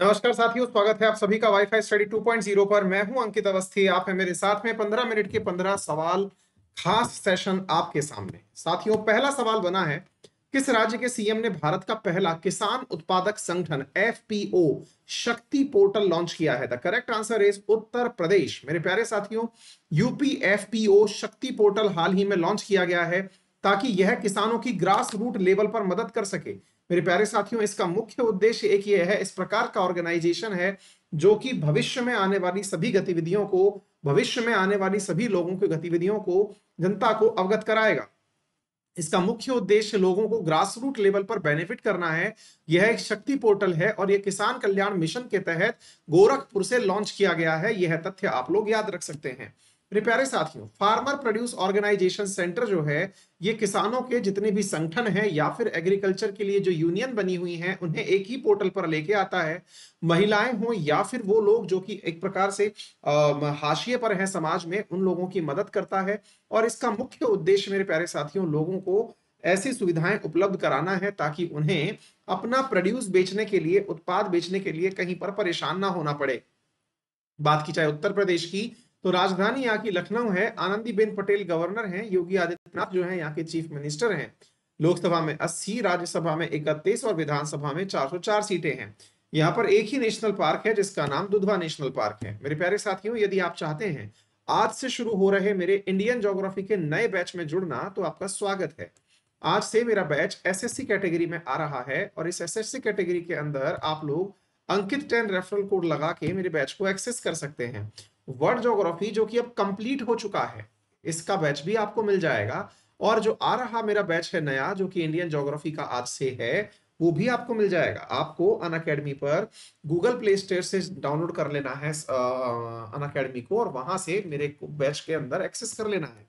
नमस्कार साथियों स्वागत है आप सभी का वाईफाई स्टडी 2.0 पर मैं हूं अंकित अवस्थी आप है मेरे साथ में 15 मिनट के 15 सवाल खास सेशन आपके सामने साथियों पहला सवाल बना है किस राज्य के सीएम ने भारत का पहला किसान उत्पादक संगठन एफपीओ शक्ति पोर्टल लॉन्च किया है the correct answer is Uttar Pradesh मेरे प्यारे साथियों यूपी एफपीओ शक्ति पोर्टल हाल ही में लॉन्च किया गया है ताकि यह किसानों की ग्रास रूट लेवल पर मदद कर सके मेरे प्यारे साथियों इसका मुख्य उद्देश्य एक ये है इस प्रकार का ऑर्गेनाइजेशन है जो कि भविष्य में आने वाली सभी गतिविधियों को भविष्य में आने वाली सभी लोगों की गतिविधियों को जनता को अवगत कराएगा इसका मुख्य उद्देश्य लोगों को ग्रास रूट लेवल पर बेनिफिट करना है यह एक शक्ति पोर्टल है और यह किसान कल्याण मिशन के तहत गोरखपुर से लॉन्च किया गया है यह तथ्य आप लोग याद रख सकते हैं प्यारे साथियों फार्मर प्रोड्यूस ऑर्गेनाइजेशन सेंटर जो है ये किसानों के जितने भी संगठन हैं या फिर एग्रीकल्चर के लिए जो यूनियन बनी हुई हैं उन्हें एक ही पोर्टल पर लेके आता है महिलाएं हों या फिर वो लोग जो कि एक प्रकार से हाशिए पर हैं समाज में उन लोगों की मदद करता है और इसका मुख्य उद्देश्य मेरे प्यारे साथियों लोगों को ऐसी सुविधाएं उपलब्ध कराना है ताकि उन्हें अपना प्रोड्यूस बेचने के लिए उत्पाद बेचने के लिए कहीं पर परेशान ना होना पड़े बात की चाहे उत्तर प्रदेश की तो राजधानी यहाँ की लखनऊ है आनंदीबेन पटेल गवर्नर हैं योगी आदित्यनाथ जो है यहाँ के चीफ मिनिस्टर हैं लोकसभा में 80 राज्यसभा में इकतीस और विधानसभा में 404 सीटें हैं यहाँ पर एक ही नेशनल पार्क है जिसका नाम दुधवा नेशनल पार्क है मेरे प्यारे साथियों यदि आप चाहते हैं आज से शुरू हो रहे मेरे इंडियन जोग्राफी के नए बैच में जुड़ना तो आपका स्वागत है आज से मेरा बैच एस कैटेगरी में आ रहा है और इस एस कैटेगरी के अंदर आप लोग अंकित टेन रेफरल कोड लगा के मेरे बैच को एक्सेस कर सकते हैं वर्ड जोग्राफी जो कि अब कंप्लीट हो चुका है इसका बैच भी आपको मिल जाएगा और जो आ रहा मेरा बैच है नया जो कि इंडियन जोग्राफी का आज से है वो भी आपको मिल जाएगा आपको अन अकेडमी पर गूगल प्ले स्टोर से डाउनलोड कर लेना है अन अकेडमी को और वहां से मेरे बैच के अंदर एक्सेस कर लेना है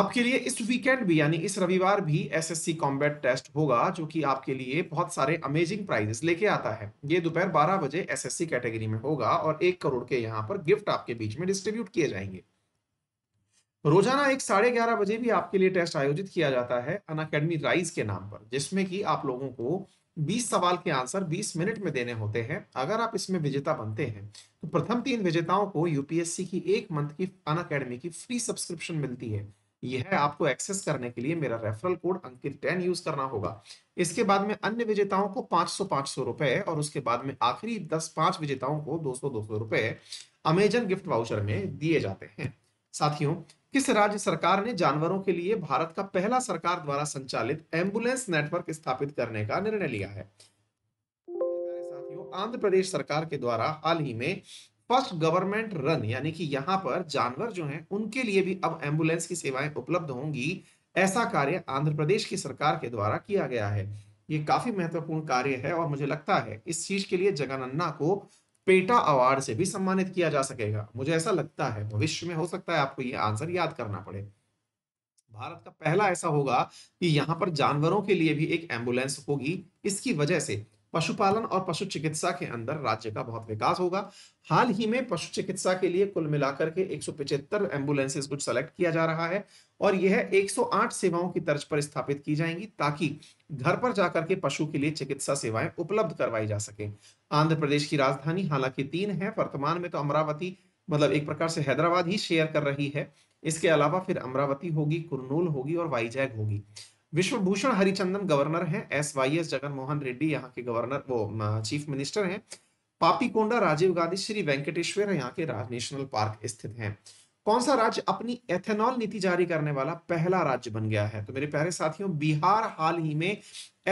आपके लिए इस वीकेंड भी यानी इस रविवार भी एसएससी कॉम्बैट टेस्ट होगा जो कि आपके लिए बहुत सारे अमेजिंग प्राइजेस लेके आता है ये दोपहर 12 बजे एसएससी कैटेगरी में होगा और एक करोड़ के यहाँ पर गिफ्ट आपके बीच में डिस्ट्रीब्यूट किए जाएंगे रोजाना एक साढ़े ग्यारह बजे भी आपके लिए टेस्ट आयोजित किया जाता है अन अकेडमी राइज के नाम पर जिसमें कि आप लोगों को 20 सवाल के आंसर 20 मिनट में देने होते हैं अगर आप इसमें विजेता बनते हैं तो प्रथम तीन विजेताओं को यूपीएससी की एक मंथ की अन अकेडमी की फ्री सब्सक्रिप्शन मिलती है यह आपको एक्सेस करने के लिए मेरा referral code Ankit ten use करना होगा इसके बाद में अन्य विजेताओं को पांच सौ पांच सौ रुपए और उसके बाद में आखिरी दस पांच विजेताओं को दो सौ दो सौ रुपए अमेजन गिफ्ट वाउचर में दिए जाते हैं साथियों किस राज्य सरकार ने जानवरों के लिए भारत का पहला सरकार द्वारा संचालित एम्बुलेंस नेटवर्क स्थापित करने का निर्णय लिया है आंध्र प्रदेश सरकार के द्वारा हाल ही में फर्स्ट गवर्नमेंट रन यानी कि यहाँ पर जानवर जो हैं उनके लिए भी अब एम्बुलेंस की सेवाएं उपलब्ध होंगी ऐसा कार्य आंध्र प्रदेश की सरकार के द्वारा किया गया है ये काफी महत्वपूर्ण कार्य है और मुझे लगता है इस चीज के लिए जगनन्ना को पेटा अवार्ड से भी सम्मानित किया जा सकेगा मुझे ऐसा लगता है भविष्य में हो सकता है आपको ये आंसर याद करना पड़े भारत का पहला ऐसा होगा कि यहाँ पर जानवरों के लिए भी एक एम्बुलेंस होगी इसकी वजह से पशुपालन और पशु चिकित्सा के अंदर राज्य का बहुत विकास होगा हाल ही में पशु चिकित्सा के लिए कुल मिलाकर के एक एम्बुलेंसेज को सेलेक्ट किया जा रहा है और यह 108 सेवाओं की तर्ज पर स्थापित की जाएंगी ताकि घर पर जाकर के पशु के लिए चिकित्सा सेवाएं उपलब्ध करवाई जा सके आंध्र प्रदेश की राजधानी हालांकि तीन है वर्तमान में तो अमरावती मतलब एक प्रकार से हैदराबाद ही शेयर कर रही है इसके अलावा फिर अमरावती होगी कुरनूल होगी और वाईजैग होगी विश्वभूषण हरिचंदन गवर्नर हैं S Y S Jaganmohan Reddy यहाँ के गवर्नर वो चीफ मिनिस्टर हैं पापी कोंडा राजीव गांधी श्री वेंकटेश्वर यहाँ के नेशनल पार्क स्थित हैं कौन सा राज्य अपनी एथेनॉल नीति जारी करने वाला पहला राज्य बन गया है तो मेरे प्यारे साथियों बिहार हाल ही में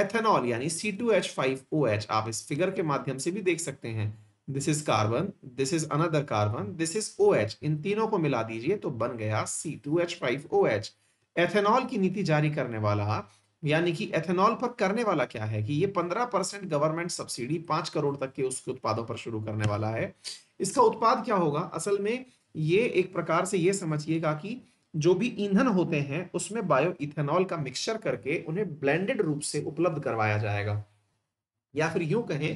एथेनॉल यानी C two H five O H आप इस फिगर के माध्यम से भी देख सकते हैं this is carbon this is another carbon this is O H इन तीनों को मिला दीजिए तो बन गया C two H five O H ethanol की नीति जारी करने वाला यानी कि एथेनॉल पर करने वाला क्या है कि ये पंद्रह परसेंट गवर्नमेंट सब्सिडी पांच करोड़ तक के उसके उत्पादों पर शुरू करने वाला है इसका उत्पाद क्या होगा असल में ये एक प्रकार से ये समझिएगा कि जो भी ईंधन होते हैं उसमें बायो इथेनॉल का मिक्सचर करके उन्हें ब्लेंडेड रूप से उपलब्ध करवाया जाएगा या फिर यूं कहें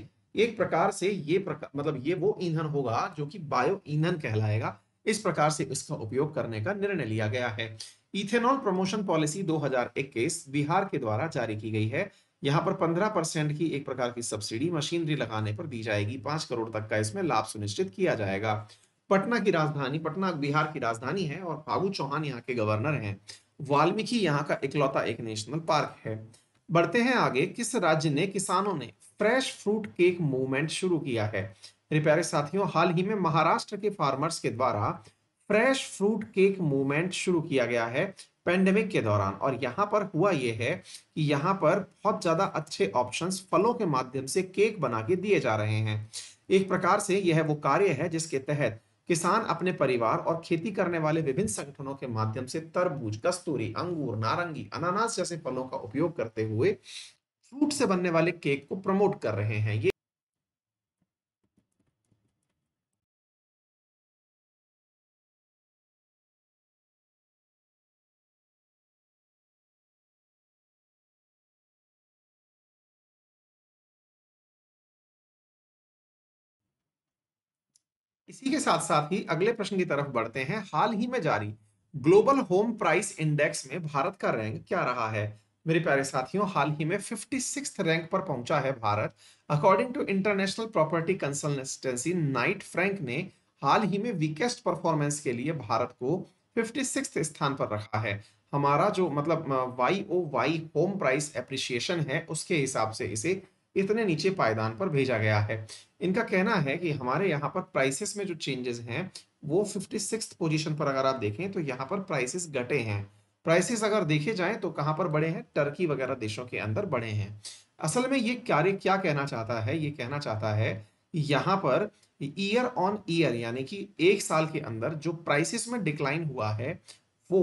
एक प्रकार से ये प्रकार मतलब ये वो ईंधन होगा जो कि बायो ईंधन कहलाएगा इस प्रकार से इसका उपयोग करने का निर्णय लिया गया है इथेनॉल प्रमोशन पॉलिसी 2021 बिहार के द्वारा जारी की गई है यहाँ पर 15 परसेंट की एक प्रकार की सब्सिडी मशीनरी लगाने पर दी जाएगी पांच करोड़ तक का इसमें लाभ सुनिश्चित किया जाएगा पटना की राजधानी पटना बिहार की राजधानी है और फागू चौहान यहाँ के गवर्नर हैं वाल्मीकि यहाँ का इकलौता एक नेशनल पार्क है बढ़ते हैं आगे किस राज्य ने किसानों ने फ्रेश फ्रूट केक मूवमेंट शुरू किया है रिपेयर साथियों हाल ही में महाराष्ट्र के फार्मर्स के द्वारा फ्रेश फ्रूट केक मूवमेंट शुरू किया गया है पेंडेमिक के दौरान और यहाँ पर हुआ यह है कि यहाँ पर बहुत ज़्यादा अच्छे ऑप्शंस फलों के माध्यम से केक बना के दिए जा रहे हैं एक प्रकार से यह वो कार्य है जिसके तहत किसान अपने परिवार और खेती करने वाले विभिन्न संगठनों के माध्यम से तरबूज कस्तूरी अंगूर नारंगी अनानास जैसे फलों का उपयोग करते हुए फ्रूट से बनने वाले केक को प्रमोट कर रहे हैं ये इसी के साथ साथ ही अगले प्रश्न की तरफ बढ़ते हैं हाल ही में जारी ग्लोबल होम प्राइस इंडेक्स में भारत का रैंक क्या रहा है मेरे प्यारे साथियों हाल ही में फिफ्टी रैंक पर पहुंचा है Bharat according to international property consultancy Knight Frank ने हाल ही में वीकेस्ट परफॉर्मेंस के लिए भारत को फिफ्टी स्थान पर रखा है हमारा जो मतलब Y O Y home price appreciation है उसके हिसाब से इसे इतने नीचे पायदान पर भेजा गया है इनका कहना है कि हमारे यहाँ पर प्राइसेस में जो चेंजेस हैं वो फिफ्टी सिक्स पोजिशन पर अगर आप देखें तो यहाँ पर प्राइसेस घटे हैं प्राइसेस अगर देखे जाए तो कहाँ पर बढ़े हैं टर्की वगैरह देशों के अंदर बढ़े हैं असल में ये कार्य क्या कहना चाहता है ये कहना चाहता है यहाँ पर ईयर ऑन ईयर यानी कि एक साल के अंदर जो प्राइसेस में डिक्लाइन हुआ है वो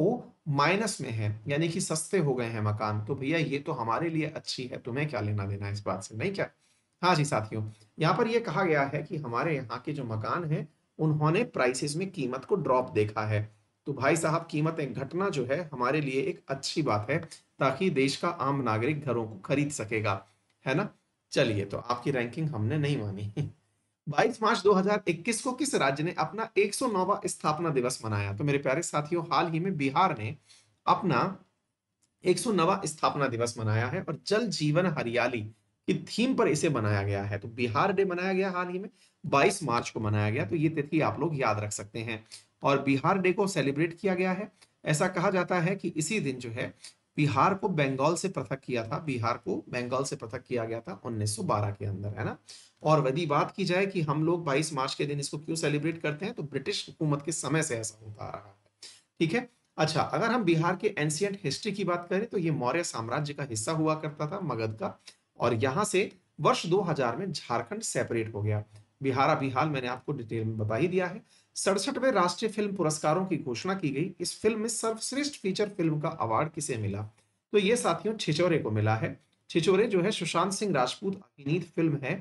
माइनस में है यानी कि सस्ते हो गए हैं मकान तो भैया ये तो हमारे लिए अच्छी है तुम्हें क्या लेना देना इस बात से नहीं क्या हाँ जी साथियों यहाँ पर यह कहा गया है कि हमारे यहाँ के जो मकान है उन्होंने प्राइसेस में कीमत को ड्रॉप देखा है तो भाई साहब कीमतें घटना जो है हमारे लिए एक अच्छी बात है ताकि देश का आम नागरिक घरों को खरीद सकेगा है ना चलिए तो आपकी रैंकिंग हमने नहीं मानी 22 मार्च 2021 को किस राज्य ने अपना 109वां स्थापना दिवस मनाया तो मेरे प्यारे साथियों हाल ही में बिहार ने अपना 109वां स्थापना दिवस मनाया है और जल जीवन हरियाली की थीम पर इसे मनाया गया है तो बिहार डे मनाया गया हाल ही में 22 मार्च को मनाया गया तो ये तिथि आप लोग याद रख सकते हैं और बिहार डे को सेलिब्रेट किया गया है ऐसा कहा जाता है कि इसी दिन जो है बिहार को बंगाल से पृथक किया था बिहार को बंगाल से पृथक किया गया था 1912 के अंदर है ना और यदि बात की जाए कि हम लोग 22 मार्च के दिन इसको क्यों सेलिब्रेट करते हैं तो ब्रिटिश हुकूमत के समय से ऐसा होता आ रहा है ठीक है अच्छा अगर हम बिहार के एंशियंट हिस्ट्री की बात करें तो ये मौर्य साम्राज्य का हिस्सा हुआ करता था मगध का और यहाँ से वर्ष दो में झारखंड सेपरेट हो गया बिहारा बिहाल मैंने आपको डिटेल में बता ही दिया है सड़सठवें राष्ट्रीय फिल्म पुरस्कारों की घोषणा की गई इस फिल्म में सर्वश्रेष्ठ फीचर फिल्म का अवार्ड किसे मिला तो ये साथियों छिचोरे को मिला है छिचोरे जो है सुशांत सिंह राजपूत अभिनीत फिल्म है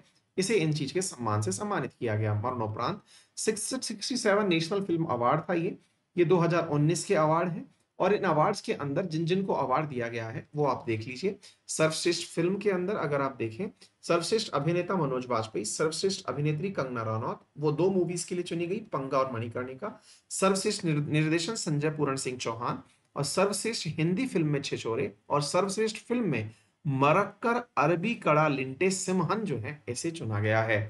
इसे इन चीज के सम्मान से सम्मानित किया गया मरणोपरांत सिक्स नेशनल फिल्म अवार्ड था ये ये 2019 के अवार्ड है और इन अवार्ड्स के अंदर जिन जिन को अवार्ड दिया गया है वो आप देख लीजिए सर्वश्रेष्ठ फिल्म के अंदर अगर आप देखें सर्वश्रेष्ठ अभिनेता मनोज वाजपेयी सर्वश्रेष्ठ अभिनेत्री कंगना रनौत वो दो मूवीज के लिए चुनी गई पंगा और मणिकर्णिका सर्वश्रेष्ठ निर्देशन संजय पूरण सिंह चौहान और सर्वश्रेष्ठ हिंदी फिल्म में छिछोरे और सर्वश्रेष्ठ फिल्म में मरक्कर अरबी कड़ा लिंटे सिमहन जो है ऐसे चुना गया है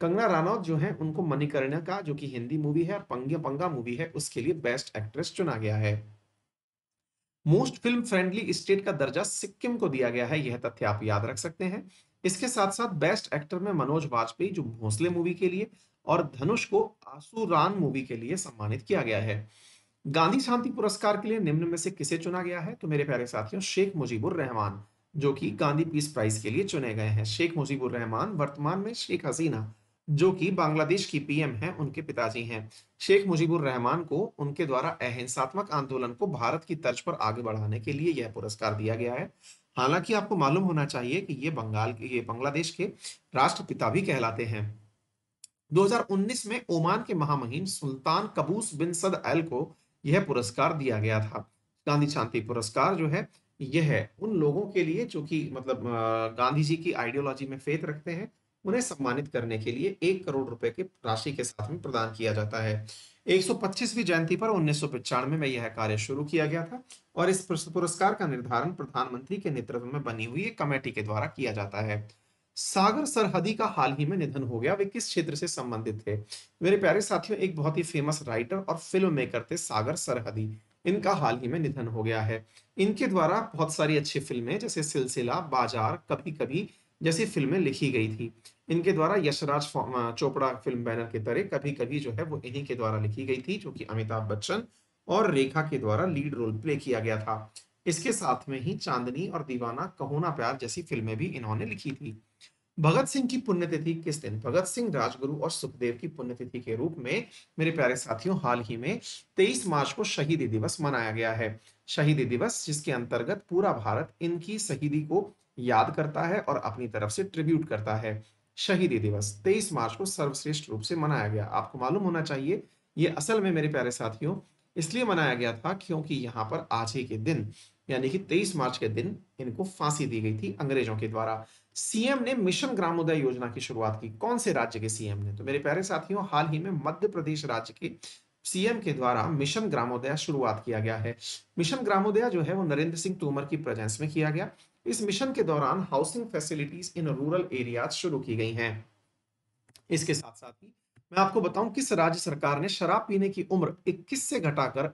कंगना रानौत जो है उनको मणिकर्णिका जो कि हिंदी मूवी है और पंगे पंगा मूवी है उसके लिए बेस्ट एक्ट्रेस चुना गया है मोस्ट फिल्म फ्रेंडली स्टेट का दर्जा सिक्किम को दिया गया है यह तथ्य आप याद रख सकते हैं इसके साथ साथ बेस्ट एक्टर में मनोज वाजपेयी जो भोसले मूवी के लिए और धनुष को आसुरान मूवी के लिए सम्मानित किया गया है गांधी शांति पुरस्कार के लिए निम्न में से किसे चुना गया है तो मेरे प्यारे साथियों शेख मुजीबुर रहमान जो कि गांधी पीस प्राइज के लिए चुने गए हैं शेख मुजीबुर रहमान वर्तमान में शेख हसीना जो कि बांग्लादेश की पीएम हैं उनके पिताजी हैं शेख मुजीबुर रहमान को उनके द्वारा अहिंसात्मक आंदोलन को भारत की तर्ज पर आगे बढ़ाने के लिए यह पुरस्कार दिया गया है हालांकि आपको मालूम होना चाहिए कि ये बंगाल ये बांग्लादेश के राष्ट्रपिता भी कहलाते हैं 2019 में ओमान के महामहिम सुल्तान कबूस बिन सद अल को यह पुरस्कार दिया गया था गांधी शांति पुरस्कार जो है यह है उन लोगों के लिए जो कि मतलब गांधी जी की आइडियोलॉजी में फेत रखते हैं उन्हें सम्मानित करने के लिए एक करोड़ रुपए की राशि के साथ में प्रदान किया जाता है 125वीं जयंती पर उन्नीस में यह कार्य शुरू किया गया था और इस पुरस्कार का निर्धारण प्रधानमंत्री के नेतृत्व में बनी हुई एक कमेटी के द्वारा किया जाता है सागर सरहदी का हाल ही में निधन हो गया वे किस क्षेत्र से संबंधित थे मेरे प्यारे साथियों एक बहुत ही फेमस राइटर और फिल्म मेकर थे सागर सरहदी इनका हाल ही में निधन हो गया है इनके द्वारा बहुत सारी अच्छी फिल्में जैसे सिलसिला बाजार कभी कभी जैसी फिल्में लिखी गई थी इनके द्वारा यशराज चोपड़ा फिल्म बैनर के तरह कभी कभी जो है वो इन्हीं के द्वारा लिखी गई थी जो कि अमिताभ बच्चन और रेखा के द्वारा लीड रोल प्ले किया गया था इसके साथ में ही चांदनी और दीवाना कहोना प्यार जैसी फिल्में भी इन्होंने लिखी थी भगत सिंह की पुण्यतिथि किस दिन भगत सिंह राजगुरु और सुखदेव की पुण्यतिथि के रूप में मेरे प्यारे साथियों हाल ही में 23 मार्च को शहीदी दिवस मनाया गया है शहीदी दिवस जिसके अंतर्गत पूरा भारत इनकी शहीदी को याद करता है और अपनी तरफ से ट्रिब्यूट करता है शहीदी दिवस 23 मार्च को सर्वश्रेष्ठ रूप से मनाया गया आपको मालूम होना चाहिए ये असल में मेरे प्यारे साथियों इसलिए मनाया गया था क्योंकि यहाँ पर आज ही के दिन यानी कि 23 मार्च के दिन इनको फांसी दी गई थी अंग्रेजों के द्वारा सीएम ने मिशन ग्रामोदय योजना की शुरुआत की कौन से राज्य के सीएम ने तो मेरे प्यारे साथियों हाल ही में मध्य प्रदेश राज्य के सीएम के द्वारा मिशन ग्रामोदय शुरुआत किया गया है मिशन ग्रामोदय जो है वो नरेंद्र सिंह तोमर की प्रेजेंस में किया गया इस मिशन के दौरान housing facilities in rural area शुरू की गई हैं इसके साथ साथ ही मैं आपको बताऊं किस राज्य सरकार ने शराब पीने की उम्र 21 से घटाकर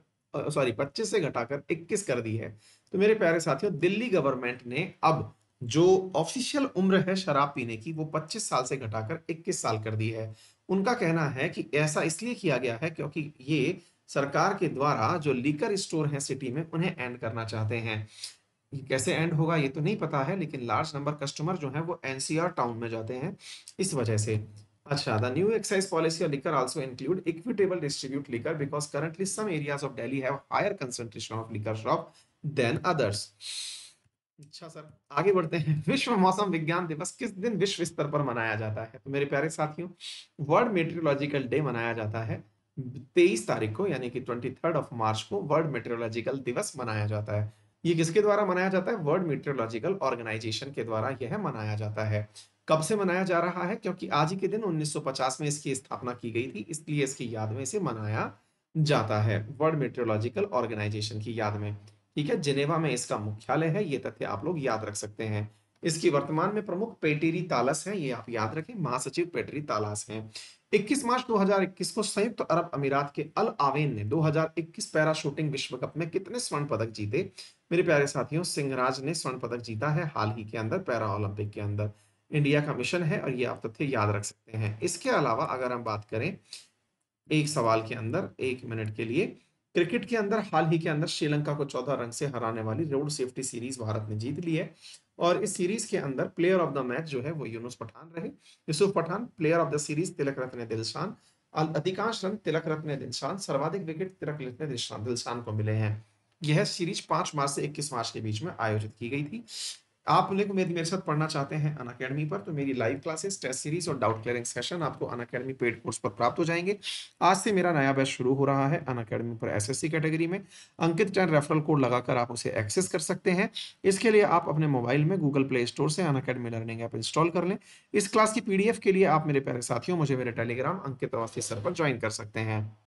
सॉरी 25 से घटाकर 21 कर दी है तो मेरे प्यारे साथियों दिल्ली गवर्नमेंट ने अब जो ऑफिशियल उम्र है शराब पीने की वो 25 साल से घटाकर 21 साल कर दी है उनका कहना है कि ऐसा इसलिए किया गया है क्योंकि ये सरकार के द्वारा जो लीकर स्टोर है सिटी में उन्हें एंड करना चाहते हैं ये कैसे एंड होगा ये तो नहीं पता है लेकिन लार्ज नंबर कस्टमर जो है वो एनसीआर टाउन में जाते हैं इस वजह से अच्छा द न्यू एक्साइज पॉलिसी और liquor also include equitable distribute liquor because currently some areas of Delhi have higher concentration of liquor shop than others अच्छा सर आगे बढ़ते हैं विश्व मौसम विज्ञान दिवस किस दिन विश्व स्तर पर मनाया जाता है तो मेरे प्यारे साथियों वर्ल्ड मेट्रोलॉजिकल डे मनाया जाता है तेईस तारीख को यानी कि ट्वेंटी थर्ड ऑफ मार्च को वर्ल्ड मेट्रोलॉजिकल दिवस मनाया जाता है ये किसके द्वारा मनाया जाता है वर्ल्ड मीटरोलॉजिकल ऑर्गेनाइजेशन के द्वारा यह मनाया जाता है कब से मनाया जा रहा है क्योंकि आज ही के दिन 1950 में इसकी स्थापना की गई थी इसलिए इसकी याद में इसे मनाया जाता है वर्ल्ड मेट्रोलॉजिकल ऑर्गेनाइजेशन की याद में ठीक है जिनेवा में इसका मुख्यालय है ये तथ्य आप लोग याद रख सकते हैं इसकी वर्तमान में प्रमुख पेटेरी तालस है ये आप याद रखें महासचिव पेटेरी तालास है 21 मार्च 2021 को संयुक्त अरब अमीरात के अल आवेन ने 2021 पैरा शूटिंग विश्व कप में कितने स्वर्ण पदक जीते मेरे प्यारे साथियों सिंहराज ने स्वर्ण पदक जीता है हाल ही के अंदर पैरा ओलंपिक के अंदर इंडिया का मिशन है और ये आप तथ्य याद रख सकते हैं इसके अलावा अगर हम बात करें एक सवाल के अंदर एक मिनट के लिए क्रिकेट के अंदर हाल ही के अंदर श्रीलंका को चौदह रन से हराने वाली रोड सेफ्टी सीरीज भारत ने जीत ली है और इस सीरीज के अंदर प्लेयर ऑफ द मैच जो है वो यूनुस पठान रहे Yusuf Pathan player of the series Tilak Ratna Dilshan अधिकांश रन तिलक रत्न दिलशान सर्वाधिक विकेट तिलक रत्न दिलशान को मिले हैं यह सीरीज पांच मार्च से इक्कीस मार्च के बीच में आयोजित की गई थी आप लोग यदि मेरे साथ पढ़ना चाहते हैं अन अकेडमी पर तो मेरी लाइव क्लासेस टेस्ट सीरीज और डाउट क्लियरिंग सेशन आपको अन अकेडमी पेड कोर्स पर प्राप्त हो जाएंगे आज से मेरा नया बैच शुरू हो रहा है अन अकेडमी पर एसएससी कैटेगरी में अंकित टेन रेफरल कोड लगाकर आप उसे एक्सेस कर सकते हैं इसके लिए आप अपने मोबाइल में गूगल प्ले स्टोर से Unacademy learning app install कर लें इस क्लास की पीडीएफ के लिए आप मेरे पहले साथियों मुझे मेरे टेलीग्राम अंकित अवस्थी सर पर ज्वाइन कर सकते हैं